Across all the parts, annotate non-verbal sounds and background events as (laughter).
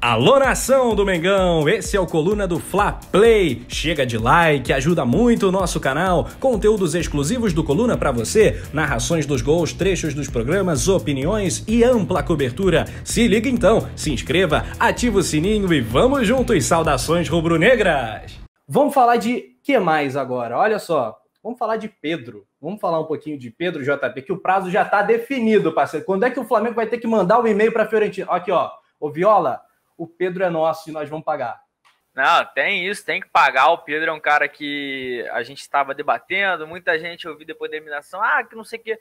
Alô nação do Mengão, esse é o Coluna do Fla Play. Chega de like, ajuda muito o nosso canal. Conteúdos exclusivos do Coluna para você, narrações dos gols, trechos dos programas, opiniões e ampla cobertura. Se liga então, se inscreva, ativa o sininho e vamos juntos, saudações rubro-negras. Vamos falar de que mais agora? Olha só, vamos falar de Pedro. Vamos falar um pouquinho de Pedro JP, que o prazo já está definido, parceiro. Quando é que o Flamengo vai ter que mandar o um e-mail para Fiorentina? Aqui, ó, o Viola, o Pedro é nosso e nós vamos pagar. Não, tem isso, tem que pagar. O Pedro é um cara que a gente estava debatendo, muita gente ouviu depois da eliminação, ah, que não sei o que.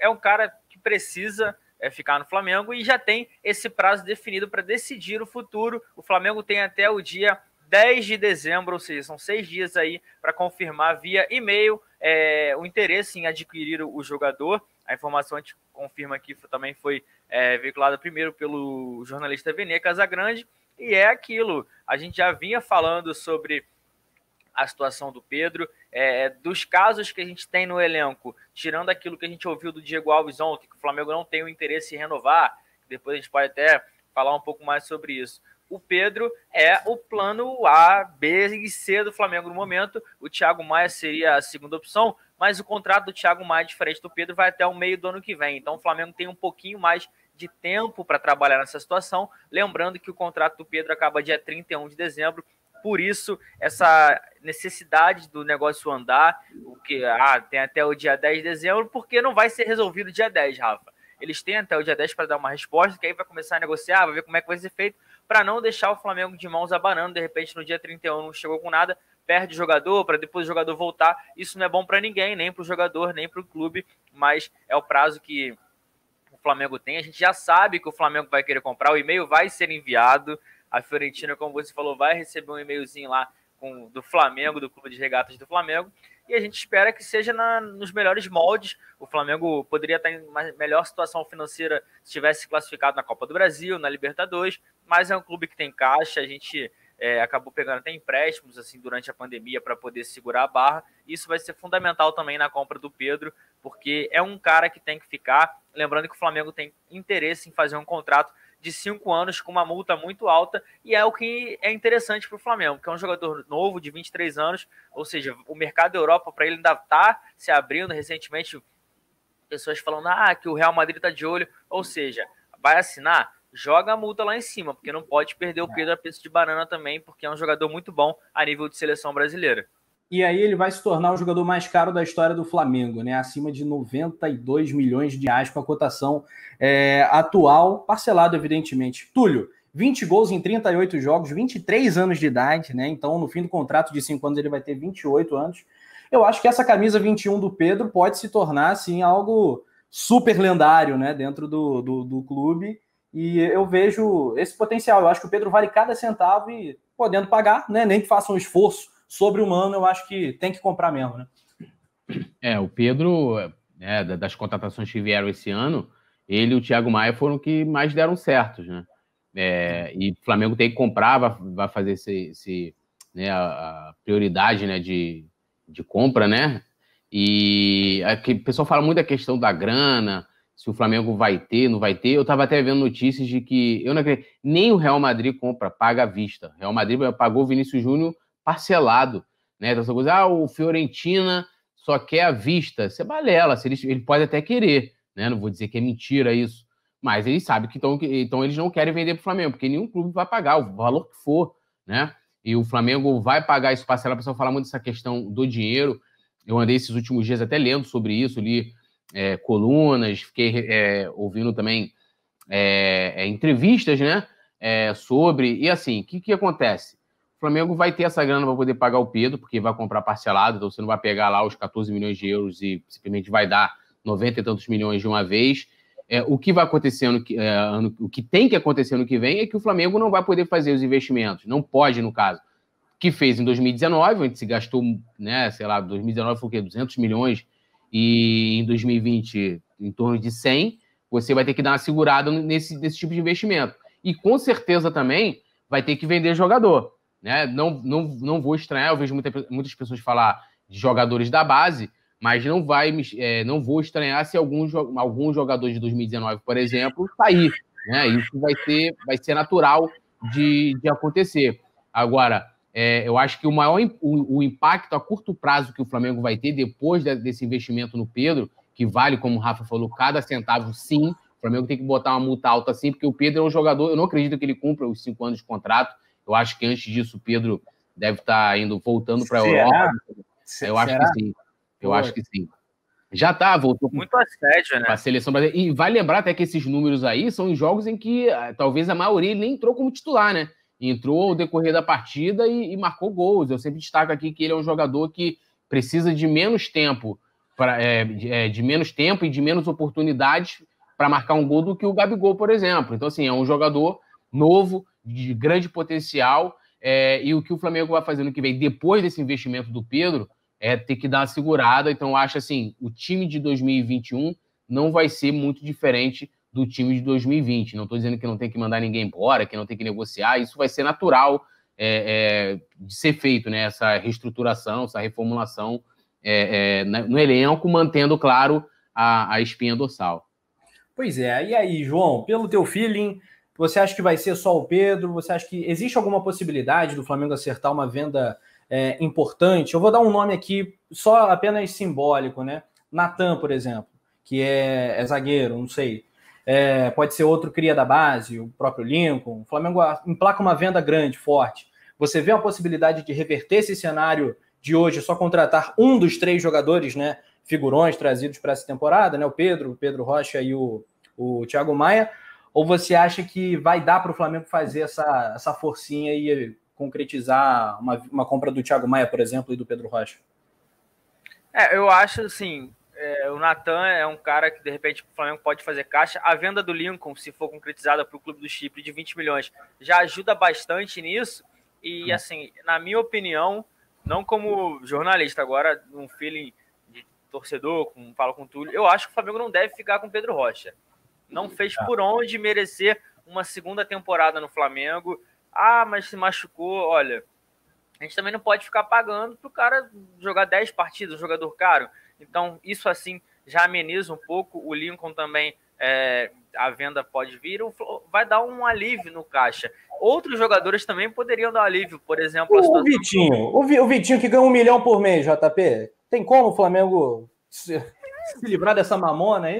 É um cara que precisa é, ficar no Flamengo e já tem esse prazo definido para decidir o futuro. O Flamengo tem até o dia 10 de dezembro, ou seja, são seis dias aí para confirmar via e-mail é, o interesse em adquirir o jogador. A informação a gente confirma que também foi é, veiculada primeiro pelo jornalista Venê Casagrande, e é aquilo. A gente já vinha falando sobre a situação do Pedro, é, é, dos casos que a gente tem no elenco, tirando aquilo que a gente ouviu do Diego Alves ontem, que o Flamengo não tem o interesse em renovar, depois a gente pode até falar um pouco mais sobre isso. O Pedro é o plano A, B e C do Flamengo no momento. O Thiago Maia seria a segunda opção, mas o contrato do Thiago Maia, diferente do Pedro, vai até o meio do ano que vem. Então o Flamengo tem um pouquinho mais de tempo para trabalhar nessa situação. Lembrando que o contrato do Pedro acaba dia 31 de dezembro, por isso essa necessidade do negócio andar, o que ah, tem até o dia 10 de dezembro, porque não vai ser resolvido dia 10, Rafa. Eles têm até o dia 10 para dar uma resposta, que aí vai começar a negociar, vai ver como é que vai ser feito, para não deixar o Flamengo de mãos abanando, de repente no dia 31 não chegou com nada, perde jogador para depois o jogador voltar. Isso não é bom para ninguém, nem para o jogador, nem para o clube, mas é o prazo que o Flamengo tem. A gente já sabe que o Flamengo vai querer comprar, o e-mail vai ser enviado. A Fiorentina, como você falou, vai receber um e-mailzinho lá com, do Flamengo, do Clube de Regatas do Flamengo. E a gente espera que seja na, nos melhores moldes. O Flamengo poderia estar em uma melhor situação financeira se tivesse classificado na Copa do Brasil, na Libertadores, mas é um clube que tem caixa. A gente é, acabou pegando até empréstimos assim durante a pandemia para poder segurar a barra. Isso vai ser fundamental também na compra do Pedro, porque é um cara que tem que ficar. Lembrando que o Flamengo tem interesse em fazer um contrato de cinco anos com uma multa muito alta, e é o que é interessante para o Flamengo, que é um jogador novo de 23 anos, ou seja, o mercado da Europa para ele ainda está se abrindo recentemente. Pessoas falando ah, que o Real Madrid está de olho, ou seja, vai assinar joga a multa lá em cima, porque não pode perder o é. Pedro a preço de banana também, porque é um jogador muito bom a nível de seleção brasileira. E aí ele vai se tornar o jogador mais caro da história do Flamengo, né? Acima de 92 milhões de reais com a cotação é, atual, parcelado, evidentemente. Túlio, 20 gols em 38 jogos, 23 anos de idade, né? Então, no fim do contrato de 5 anos, ele vai ter 28 anos. Eu acho que essa camisa 21 do Pedro pode se tornar, assim, algo super lendário, né? Dentro do, do, do clube. E eu vejo esse potencial. Eu acho que o Pedro vale cada centavo e podendo pagar, né? Nem que faça um esforço sobre humano, eu acho que tem que comprar mesmo, né? É, o Pedro, é, das contratações que vieram esse ano, ele e o Thiago Maia foram que mais deram certos, né? É, e o Flamengo tem que comprar, vai, vai fazer esse, esse né, a, prioridade né, de, de compra, né? E aqui, o pessoal fala muito da questão da grana, se o Flamengo vai ter, não vai ter. Eu estava até vendo notícias de que eu não acredito, nem o Real Madrid compra, paga à vista. Real Madrid pagou o Vinícius Júnior parcelado, né? Então, essa coisa, ah, o Fiorentina só quer à vista. Você é balela, se ele, ele pode até querer, né? Não vou dizer que é mentira isso, mas eles sabem que então, que, então eles não querem vender para o Flamengo, porque nenhum clube vai pagar o valor que for, né? E o Flamengo vai pagar isso parcelado. A pessoal fala muito dessa questão do dinheiro. Eu andei esses últimos dias até lendo sobre isso, li é, colunas, fiquei é, ouvindo também é, é entrevistas, né? É, sobre. E assim, o que, que acontece? O Flamengo vai ter essa grana para poder pagar o Pedro, porque vai comprar parcelado, então você não vai pegar lá os 14 milhões de euros e simplesmente vai dar 90 e tantos milhões de uma vez. É, o que vai acontecendo, é, ano, o que tem que acontecer no que vem é que o Flamengo não vai poder fazer os investimentos, não pode, no caso, que fez em 2019, onde se gastou, né, sei lá, 2019 foi o quê? 200 milhões e em 2020 em torno de 100, você vai ter que dar uma segurada nesse, nesse tipo de investimento. E com certeza também vai ter que vender jogador. Né? Não, não, não vou estranhar, eu vejo muita, muitas pessoas falar de jogadores da base, mas não vai é, não vou estranhar se algum, algum jogador de 2019, por exemplo, sair. Tá né? Isso vai ser, vai ser natural de, de acontecer. Agora, é, eu acho que o maior o, o, impacto a curto prazo que o Flamengo vai ter depois de, desse investimento no Pedro, que vale, como o Rafa falou, cada centavo sim. O Flamengo tem que botar uma multa alta sim, porque o Pedro é um jogador. Eu não acredito que ele cumpra os cinco anos de contrato. Eu acho que antes disso o Pedro deve estar tá indo voltando para a Europa. Eu acho Será? que sim. Eu acho que sim. Já tá, voltou. Muito assédio, né? A seleção brasileira. E vai lembrar até que esses números aí são em jogos em que ah, talvez a maioria ele nem entrou como titular, né? entrou ao decorrer da partida e, e, marcou gols. Eu sempre destaco aqui que ele é um jogador que precisa de menos tempo para é, é, de menos tempo e de menos oportunidades para marcar um gol do que o Gabigol, por exemplo. Então assim é um jogador novo de grande potencial é, e o que o Flamengo vai fazer no que vem depois desse investimento do Pedro é ter que dar uma segurada. Então acho assim o time de 2021 não vai ser muito diferente do time de 2020. Não estou dizendo que não tem que mandar ninguém embora, que não tem que negociar, isso vai ser natural é, é, de ser feito, né? Essa reestruturação, essa reformulação é, é no elenco, mantendo, claro, a, a espinha dorsal. Pois é, e aí, João, pelo teu feeling, você acha que vai ser só o Pedro? Você acha que existe alguma possibilidade do Flamengo acertar uma venda é, importante? Eu vou dar um nome aqui, só apenas simbólico, né? Natan, por exemplo, que é, é zagueiro, não sei é, pode ser outro cria da base, o próprio Lincoln. O Flamengo emplaca uma venda grande, forte. Você vê a possibilidade de reverter esse cenário de hoje, só contratar um dos três jogadores, né? Figurões trazidos para essa temporada, né? O Pedro, o Pedro Rocha e o, o Thiago Maia. Ou você acha que vai dar para o Flamengo fazer essa, essa forcinha e concretizar uma, uma compra do Thiago Maia, por exemplo, e do Pedro Rocha? É, eu acho assim, é, o Natan é um cara que, de repente, o Flamengo pode fazer caixa. A venda do Lincoln, se for concretizada para o Clube do Chipre, de 20 milhões, já ajuda bastante nisso. E, uhum. assim, na minha opinião, não como jornalista agora, um feeling de torcedor, com, fala com o Túlio eu acho que o Flamengo não deve ficar com Pedro Rocha. Não uhum. fez é. por onde merecer uma segunda temporada no Flamengo. Ah, mas se machucou. Olha, a gente também não pode ficar pagando para o cara jogar 10 partidas, um jogador caro. Então, isso assim já ameniza um pouco. O Lincoln também, é, a venda pode vir, vai dar um alívio no caixa. Outros jogadores também poderiam dar alívio, por exemplo... O, Vitinho, o Vitinho que ganha um milhão por mês, JP. Tem como o Flamengo se, (laughs) se livrar dessa mamona aí?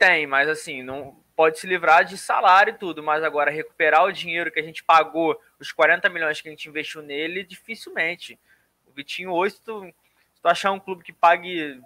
Tem, mas assim, não, pode se livrar de salário e tudo, mas agora recuperar o dinheiro que a gente pagou, os 40 milhões que a gente investiu nele, dificilmente. O Vitinho, hoje, se tu, se tu achar um clube que pague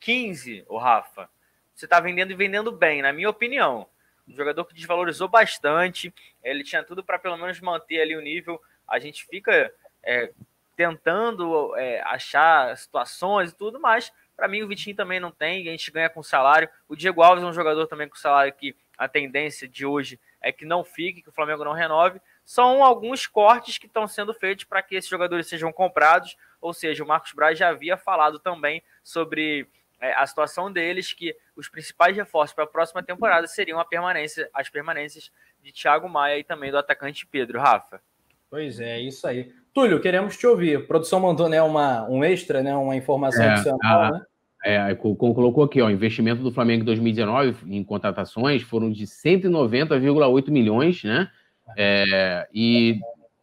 15, o Rafa, você está vendendo e vendendo bem, na minha opinião. Um jogador que desvalorizou bastante, ele tinha tudo para pelo menos manter ali o nível. A gente fica é, tentando é, achar situações e tudo, mas para mim o Vitinho também não tem, a gente ganha com salário. O Diego Alves é um jogador também com salário que a tendência de hoje é que não fique, que o Flamengo não renove, são alguns cortes que estão sendo feitos para que esses jogadores sejam comprados, ou seja, o Marcos Braz já havia falado também sobre é, a situação deles, que os principais reforços para a próxima temporada seriam permanência, as permanências de Thiago Maia e também do atacante Pedro. Rafa. Pois é, isso aí. Túlio, queremos te ouvir. A produção mandou né, uma, um extra, né, uma informação é, adicional, a, ah, né? É, colocou aqui, ó, o investimento do Flamengo em 2019 em contratações foram de 190,8 milhões, né? É, e,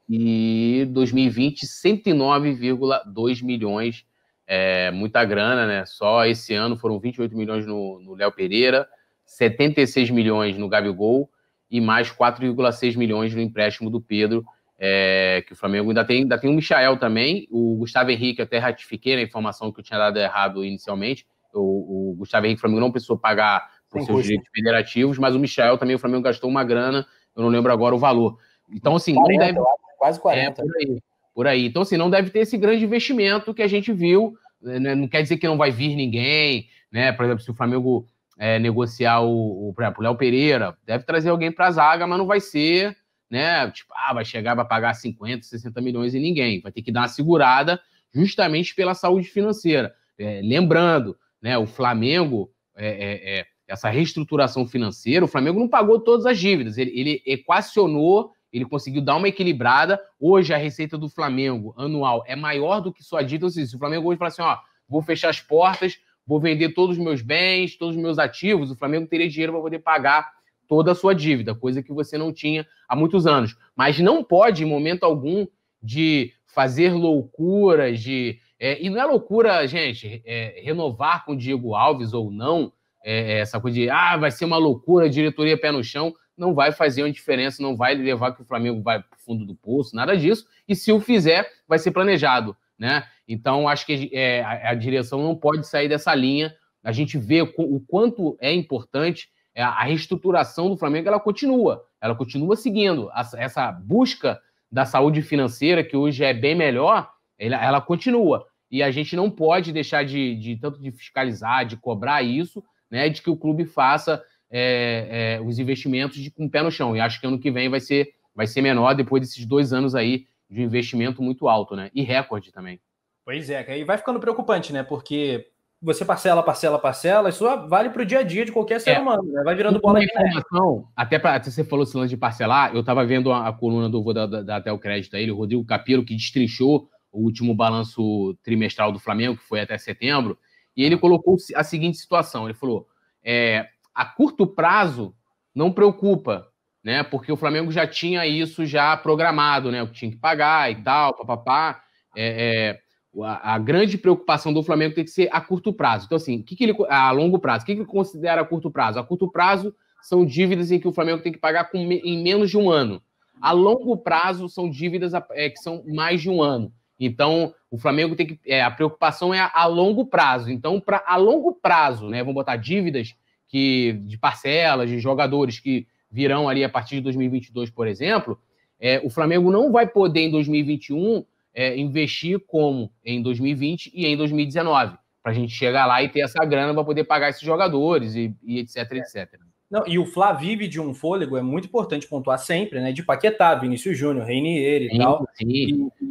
e 2020, 109,2 milhões. É, muita grana, né? Só esse ano foram 28 milhões no Léo Pereira, 76 milhões no Gabigol e mais 4,6 milhões no empréstimo do Pedro. É, que o Flamengo ainda tem, ainda tem o Michael também, o Gustavo Henrique, até ratifiquei né, a informação que eu tinha dado errado inicialmente. O, o Gustavo Henrique, o Flamengo não precisou pagar por seus direitos federativos, mas o Michael também, o Flamengo gastou uma grana, eu não lembro agora o valor. Então, assim, 40, deve... Quase 40. É, por aí, por aí. Então, assim, não deve ter esse grande investimento que a gente viu. Né, né? Não quer dizer que não vai vir ninguém, né? Por exemplo, se o Flamengo é, negociar o, o, por exemplo, o Léo Pereira, deve trazer alguém para a zaga, mas não vai ser né? Tipo, ah, vai chegar, vai pagar 50, 60 milhões e ninguém. Vai ter que dar uma segurada justamente pela saúde financeira. É, lembrando, né, o Flamengo, é, é, é, essa reestruturação financeira, o Flamengo não pagou todas as dívidas, ele, ele equacionou, ele conseguiu dar uma equilibrada. Hoje a receita do Flamengo anual é maior do que sua dívida. Ou seja, se o Flamengo hoje falar assim, ó, vou fechar as portas, vou vender todos os meus bens, todos os meus ativos, o Flamengo teria dinheiro para poder pagar toda a sua dívida, coisa que você não tinha há muitos anos. Mas não pode, em momento algum, de fazer loucuras, de. É, e não é loucura, gente, é, renovar com o Diego Alves ou não, é, é essa coisa de ah, vai ser uma loucura, diretoria pé no chão, não vai fazer uma diferença, não vai levar que o Flamengo vai para o fundo do poço, nada disso. E se o fizer, vai ser planejado. Né? Então, acho que é, a, a direção não pode sair dessa linha. A gente vê o quanto é importante é, a reestruturação do Flamengo ela continua, ela continua seguindo essa busca da saúde financeira que hoje é bem melhor, ela, ela continua e a gente não pode deixar de, de, tanto de fiscalizar, de cobrar isso, né, de que o clube faça é, é, os investimentos de, com o pé no chão. E acho que ano que vem vai ser vai ser menor depois desses dois anos aí de investimento muito alto, né, e recorde também. Pois é, e vai ficando preocupante, né, porque você parcela, parcela, parcela, isso vale para o dia a dia de qualquer ser é. humano, né? Vai virando bola de informação, até para você falou esse lance de parcelar, eu estava vendo a, a, coluna do vou da até o crédito aí. o Rodrigo Capiro, que destrinchou o último balanço trimestral do Flamengo, que foi até setembro, e ele colocou a seguinte situação: ele falou: é, a curto prazo não preocupa, né? Porque o Flamengo já tinha isso já programado, né? O que tinha que pagar e tal, papapá. é, é a, a, grande preocupação do Flamengo tem que ser a curto prazo. Então, assim, que que ele, a longo prazo, o que, que ele considera a curto prazo? A curto prazo são dívidas em que o Flamengo tem que pagar com, em menos de um ano. A longo prazo são dívidas é, que são mais de um ano. Então, o Flamengo tem que. É, a preocupação é a, a longo prazo. Então, para a longo prazo, né? Vamos botar dívidas que de parcelas, de jogadores que virão ali a partir de 2022, por exemplo. É, o Flamengo não vai poder, em 2021, é, investir como em 2020 e em 2019, para a gente chegar lá e ter essa grana para poder pagar esses jogadores e, e etc, é. etc. Não, e o Flá vive de um fôlego, é muito importante pontuar sempre, né? De Paquetá, Vinícius Júnior, Reinier e sim, tal. Sim.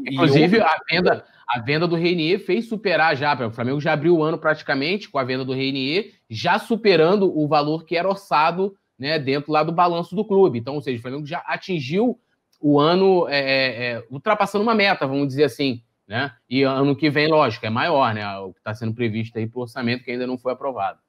E, Inclusive, e outro... a, venda, a venda do Reinier fez superar já. O Flamengo já abriu o ano praticamente com a venda do Reinier, já superando o valor que era orçado né, dentro lá do balanço do clube. Então, ou seja, o Flamengo já atingiu o ano é, é, é, ultrapassando uma meta, vamos dizer assim. Né? E ano que vem, lógico, é maior, né? O que está sendo previsto aí para o orçamento que ainda não foi aprovado.